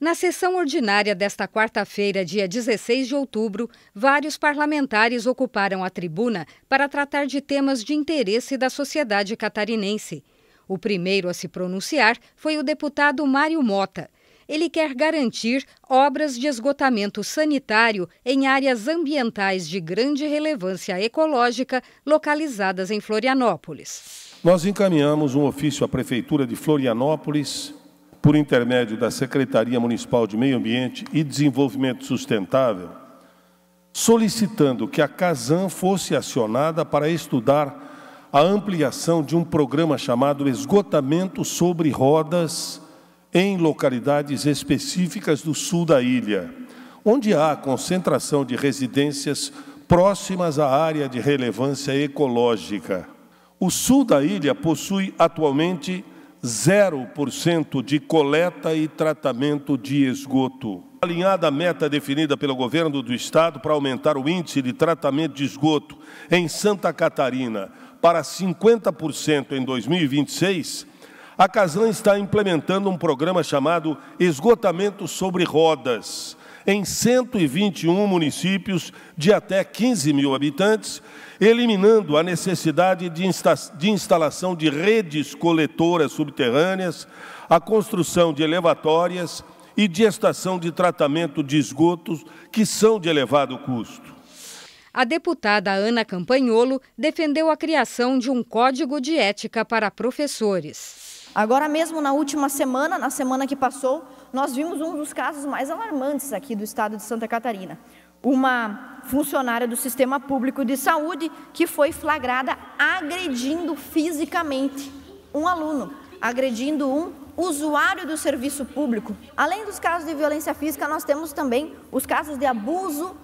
Na sessão ordinária desta quarta-feira, dia 16 de outubro, vários parlamentares ocuparam a tribuna para tratar de temas de interesse da sociedade catarinense. O primeiro a se pronunciar foi o deputado Mário Mota. Ele quer garantir obras de esgotamento sanitário em áreas ambientais de grande relevância ecológica localizadas em Florianópolis. Nós encaminhamos um ofício à Prefeitura de Florianópolis por intermédio da Secretaria Municipal de Meio Ambiente e Desenvolvimento Sustentável, solicitando que a Casan fosse acionada para estudar a ampliação de um programa chamado Esgotamento sobre Rodas em localidades específicas do sul da ilha, onde há concentração de residências próximas à área de relevância ecológica. O sul da ilha possui atualmente 0% de coleta e tratamento de esgoto. Alinhada à meta definida pelo governo do estado para aumentar o índice de tratamento de esgoto em Santa Catarina para 50% em 2026, a Casan está implementando um programa chamado Esgotamento sobre Rodas em 121 municípios de até 15 mil habitantes, eliminando a necessidade de, insta de instalação de redes coletoras subterrâneas, a construção de elevatórias e de estação de tratamento de esgotos, que são de elevado custo. A deputada Ana Campanholo defendeu a criação de um código de ética para professores. Agora mesmo na última semana, na semana que passou, nós vimos um dos casos mais alarmantes aqui do estado de Santa Catarina. Uma funcionária do sistema público de saúde que foi flagrada agredindo fisicamente um aluno, agredindo um usuário do serviço público. Além dos casos de violência física, nós temos também os casos de abuso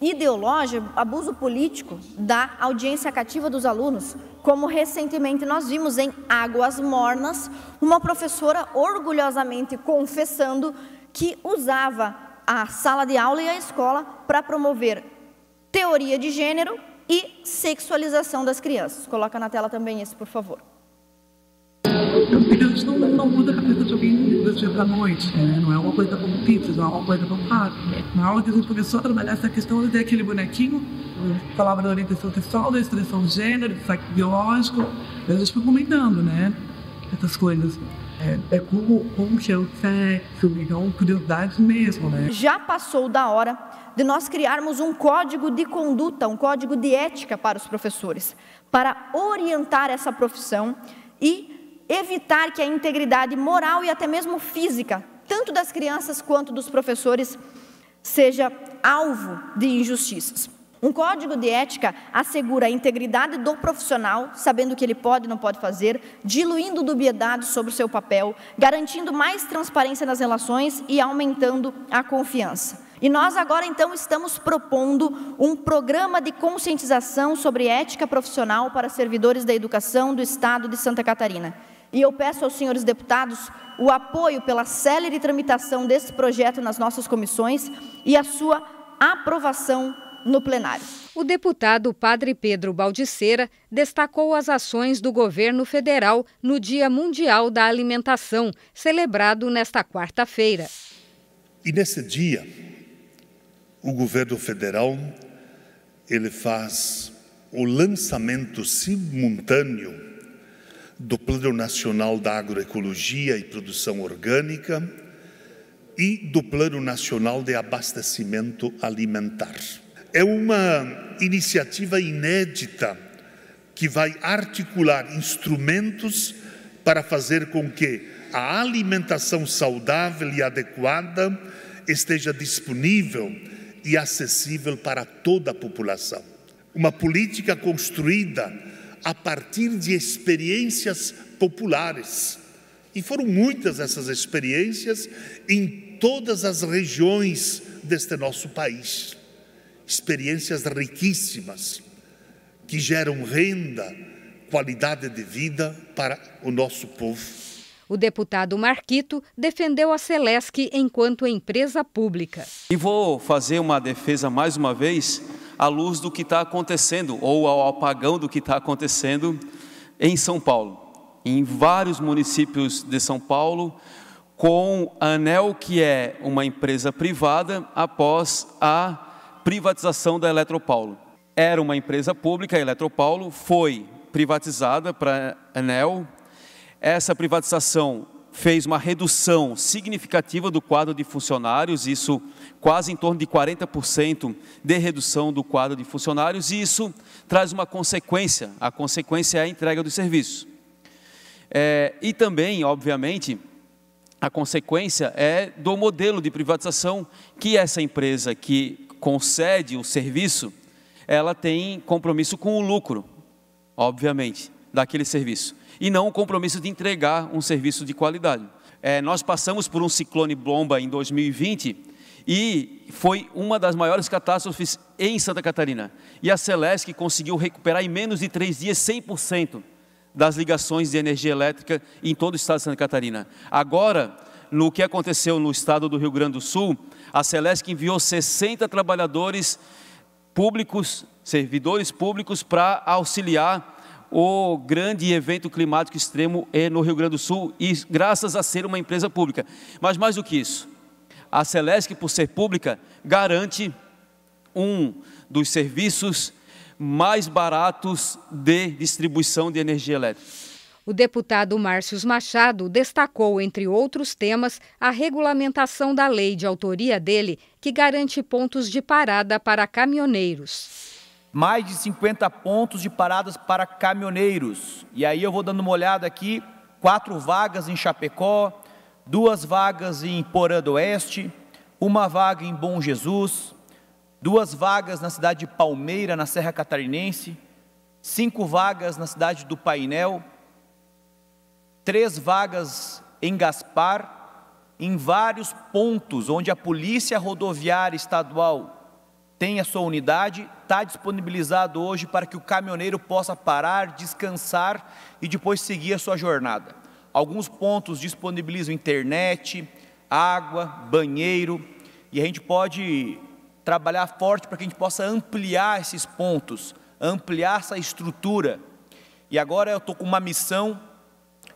ideológico, abuso político da audiência cativa dos alunos, como recentemente nós vimos em Águas Mornas, uma professora orgulhosamente confessando que usava a sala de aula e a escola para promover teoria de gênero e sexualização das crianças. Coloca na tela também esse, por favor. Deus não, não muda a cabeça de alguém do dia para noite, é, né? Não é uma coisa tão pizza, não é uma coisa tão fácil. Na hora que a gente começou a trabalhar essa questão, eu dei aquele bonequinho, falava da orientação sexual, da expressão de gênero, do saque biológico, a gente foi comentando, né? Essas coisas. É, é, como, como que é o sexo, então curiosidade mesmo, né? Já passou da hora de nós criarmos um código de conduta, um código de ética para os professores, para orientar essa profissão e evitar que a integridade moral e até mesmo física, tanto das crianças quanto dos professores, seja alvo de injustiças. Um código de ética assegura a integridade do profissional, sabendo o que ele pode e não pode fazer, diluindo dubiedade sobre o seu papel, garantindo mais transparência nas relações e aumentando a confiança. E nós agora então estamos propondo um programa de conscientização sobre ética profissional para servidores da educação do Estado de Santa Catarina. E eu peço aos senhores deputados o apoio pela célere tramitação desse projeto nas nossas comissões e a sua aprovação no plenário. O deputado Padre Pedro Baldiceira destacou as ações do governo federal no Dia Mundial da Alimentação, celebrado nesta quarta-feira. E nesse dia, o governo federal ele faz o lançamento simultâneo do Plano Nacional da Agroecologia e Produção Orgânica e do Plano Nacional de Abastecimento Alimentar. É uma iniciativa inédita que vai articular instrumentos para fazer com que a alimentação saudável e adequada esteja disponível e acessível para toda a população. Uma política construída a partir de experiências populares. E foram muitas essas experiências em todas as regiões deste nosso país. Experiências riquíssimas, que geram renda, qualidade de vida para o nosso povo. O deputado Marquito defendeu a Celesc enquanto empresa pública. E vou fazer uma defesa mais uma vez à luz do que está acontecendo, ou ao apagão do que está acontecendo em São Paulo, em vários municípios de São Paulo, com a Anel, que é uma empresa privada, após a privatização da Eletropaulo. Era uma empresa pública, a Eletropaulo, foi privatizada para a Anel. Essa privatização fez uma redução significativa do quadro de funcionários, isso quase em torno de 40% de redução do quadro de funcionários, e isso traz uma consequência, a consequência é a entrega do serviço. É, e também, obviamente, a consequência é do modelo de privatização que essa empresa que concede o serviço, ela tem compromisso com o lucro, obviamente, daquele serviço e não o compromisso de entregar um serviço de qualidade. É, nós passamos por um ciclone bomba em 2020 e foi uma das maiores catástrofes em Santa Catarina. E a Celesc conseguiu recuperar em menos de três dias 100% das ligações de energia elétrica em todo o estado de Santa Catarina. Agora, no que aconteceu no estado do Rio Grande do Sul, a Celesc enviou 60 trabalhadores públicos, servidores públicos, para auxiliar o grande evento climático extremo é no Rio Grande do Sul, e graças a ser uma empresa pública. Mas mais do que isso, a Celesc, por ser pública, garante um dos serviços mais baratos de distribuição de energia elétrica. O deputado Márcios Machado destacou, entre outros temas, a regulamentação da lei de autoria dele, que garante pontos de parada para caminhoneiros mais de 50 pontos de paradas para caminhoneiros. E aí eu vou dando uma olhada aqui, quatro vagas em Chapecó, duas vagas em Porã do Oeste, uma vaga em Bom Jesus, duas vagas na cidade de Palmeira, na Serra Catarinense, cinco vagas na cidade do Painel, três vagas em Gaspar, em vários pontos onde a Polícia Rodoviária Estadual tem a sua unidade, está disponibilizado hoje para que o caminhoneiro possa parar, descansar e depois seguir a sua jornada. Alguns pontos disponibilizam internet, água, banheiro, e a gente pode trabalhar forte para que a gente possa ampliar esses pontos, ampliar essa estrutura. E agora eu estou com uma missão,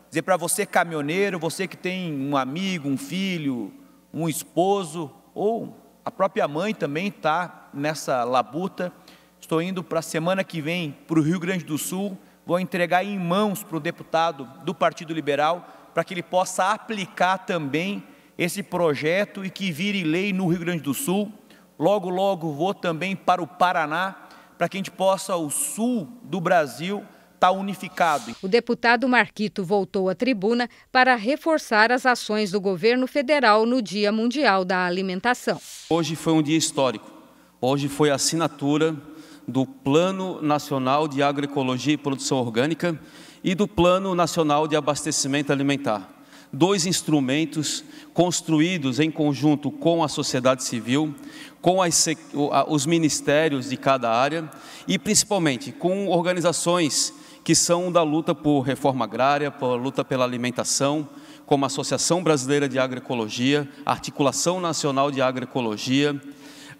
dizer para você caminhoneiro, você que tem um amigo, um filho, um esposo ou a própria mãe também está nessa labuta. Estou indo para a semana que vem para o Rio Grande do Sul. Vou entregar em mãos para o deputado do Partido Liberal para que ele possa aplicar também esse projeto e que vire lei no Rio Grande do Sul. Logo, logo vou também para o Paraná para que a gente possa, o sul do Brasil, está unificado. O deputado Marquito voltou à tribuna para reforçar as ações do governo federal no Dia Mundial da Alimentação. Hoje foi um dia histórico. Hoje foi a assinatura do Plano Nacional de Agroecologia e Produção Orgânica e do Plano Nacional de Abastecimento Alimentar. Dois instrumentos construídos em conjunto com a sociedade civil, com as, os ministérios de cada área e, principalmente, com organizações que são da luta por reforma agrária, pela luta pela alimentação, como a Associação Brasileira de Agroecologia, a Articulação Nacional de Agroecologia,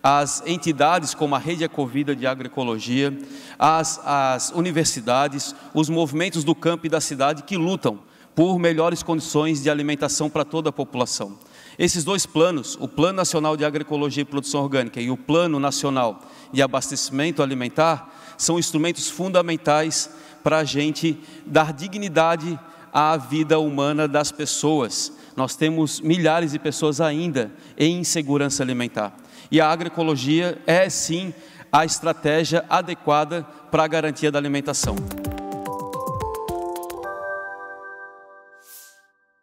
as entidades como a Rede Ecovida de Agroecologia, as, as universidades, os movimentos do campo e da cidade que lutam por melhores condições de alimentação para toda a população. Esses dois planos, o Plano Nacional de Agroecologia e Produção Orgânica e o Plano Nacional de Abastecimento Alimentar, são instrumentos fundamentais para a gente dar dignidade à vida humana das pessoas. Nós temos milhares de pessoas ainda em insegurança alimentar. E a agroecologia é, sim, a estratégia adequada para a garantia da alimentação.